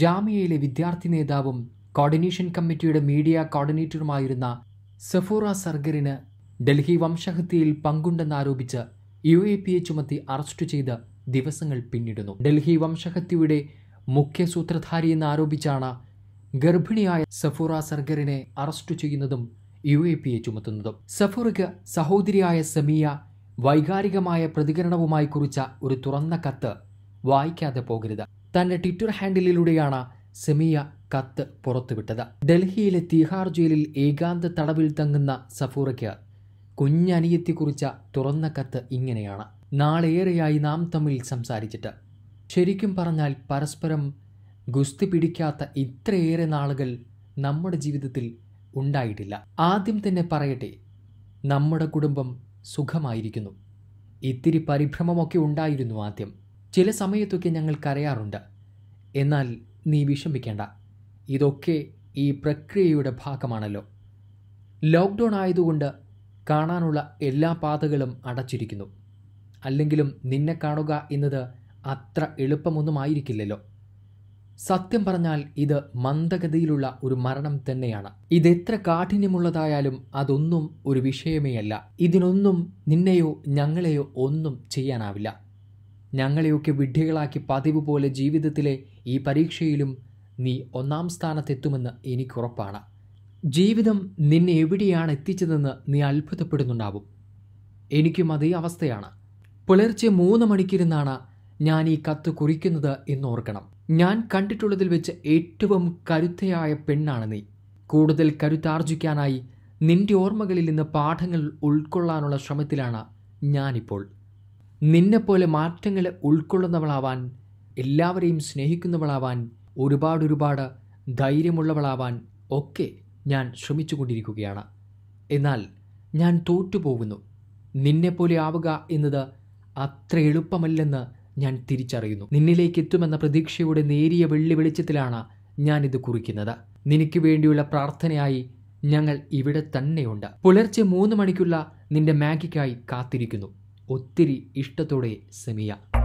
ജാമിയയിലെ വിദ്യാർത്ഥി നേതാവും കോർഡിനേഷൻ കമ്മിറ്റിയുടെ മീഡിയ കോർഡിനേറ്ററുമായിരുന്ന സഫൂറ സർഗറിന് ഡൽഹി വംശഹത്യയിൽ പങ്കുണ്ടെന്നാരോപിച്ച് യു എ എ ചുമത്തി അറസ്റ്റ് ചെയ്ത് ദിവസങ്ങൾ പിന്നിടുന്നു ഡൽഹി വംശഹത്യയുടെ മുഖ്യ സൂത്രധാരിയെന്ന് ആരോപിച്ചാണ് ഗർഭിണിയായ സഫൂറ സർഗറിനെ അറസ്റ്റ് ചെയ്യുന്നതും യു എ എ ചുമത്തുന്നതും സഫൂറയ്ക്ക് സഹോദരിയായ സമിയ വൈകാരികമായ പ്രതികരണവുമായി കുറിച്ച ഒരു തുറന്ന കത്ത് വായിക്കാതെ പോകരുത് തന്റെ ട്വിറ്റർ ഹാൻഡിലൂടെയാണ് സെമിയ കത്ത് പുറത്തുവിട്ടത് ഡൽഹിയിലെ തിഹാർ ജയിലിൽ ഏകാന്ത തടവിൽ തങ്ങുന്ന സഫൂറയ്ക്ക് കുറിച്ച തുറന്ന കത്ത് ഇങ്ങനെയാണ് നാളേറെയായി നാം തമ്മിൽ സംസാരിച്ചിട്ട് ശരിക്കും പറഞ്ഞാൽ പരസ്പരം ഗുസ്തി പിടിക്കാത്ത ഇത്രയേറെ നാളുകൾ നമ്മുടെ ജീവിതത്തിൽ ഉണ്ടായിട്ടില്ല ആദ്യം തന്നെ പറയട്ടെ നമ്മുടെ കുടുംബം സുഖമായിരിക്കുന്നു ഇത്തിരി പരിഭ്രമമൊക്കെ ഉണ്ടായിരുന്നു ആദ്യം ചില സമയത്തൊക്കെ ഞങ്ങൾക്കറിയാറുണ്ട് എന്നാൽ നീ വിഷമിക്കേണ്ട ഇതൊക്കെ ഈ പ്രക്രിയയുടെ ഭാഗമാണല്ലോ ലോക്ക്ഡൗൺ ആയതുകൊണ്ട് കാണാനുള്ള എല്ലാ പാതകളും അടച്ചിരിക്കുന്നു അല്ലെങ്കിലും നിന്നെ കാണുക എന്നത് അത്ര എളുപ്പമൊന്നും ആയിരിക്കില്ലല്ലോ സത്യം പറഞ്ഞാൽ ഇത് മന്ദഗതിയിലുള്ള ഒരു മരണം തന്നെയാണ് ഇതെത്ര കാഠിന്യമുള്ളതായാലും അതൊന്നും ഒരു വിഷയമേ അല്ല ഇതിനൊന്നും നിന്നെയോ ഞങ്ങളെയോ ഒന്നും ചെയ്യാനാവില്ല ഞങ്ങളെയൊക്കെ വിഡ്ഢികളാക്കി പതിവ് പോലെ ജീവിതത്തിലെ ഈ പരീക്ഷയിലും നീ ഒന്നാം സ്ഥാനത്തെത്തുമെന്ന് എനിക്കുറപ്പാണ് ജീവിതം നിന്നെ എവിടെയാണ് എത്തിച്ചതെന്ന് നീ അത്ഭുതപ്പെടുന്നുണ്ടാവും എനിക്കും അതേ അവസ്ഥയാണ് പുലർച്ചെ മൂന്ന് മണിക്കിരുന്നാണ് ഞാൻ ഈ കത്ത് കുറിക്കുന്നത് എന്നോർക്കണം ഞാൻ കണ്ടിട്ടുള്ളതിൽ വെച്ച് ഏറ്റവും കരുത്തയായ പെണ്ണാണ് നീ കൂടുതൽ കരുത്താർജിക്കാനായി നിന്റെ ഓർമ്മകളിൽ നിന്ന് പാഠങ്ങൾ ഉൾക്കൊള്ളാനുള്ള ശ്രമത്തിലാണ് ഞാനിപ്പോൾ നിന്നെപ്പോലെ മാറ്റങ്ങളെ ഉൾക്കൊള്ളുന്നവളാവാൻ എല്ലാവരെയും സ്നേഹിക്കുന്നവളാവാൻ ഒരുപാട് ഒരുപാട് ധൈര്യമുള്ളവളാവാൻ ഒക്കെ ഞാൻ ശ്രമിച്ചു കൊണ്ടിരിക്കുകയാണ് എന്നാൽ ഞാൻ തോറ്റുപോകുന്നു നിന്നെപ്പോലെ ആവുക എന്നത് അത്ര എളുപ്പമല്ലെന്ന് ഞാൻ തിരിച്ചറിയുന്നു നിന്നിലേക്ക് എത്തുമെന്ന പ്രതീക്ഷയുടെ നേരിയ വെള്ളി വെളിച്ചത്തിലാണ് ഞാനിത് കുറിക്കുന്നത് നിനക്ക് വേണ്ടിയുള്ള പ്രാർത്ഥനയായി ഞങ്ങൾ ഇവിടെ തന്നെയുണ്ട് പുലർച്ചെ മൂന്ന് മണിക്കുള്ള നിന്റെ മാഗിക്കായി കാത്തിരിക്കുന്നു ഒത്തിരി ഇഷ്ടത്തോടെ സെമിയ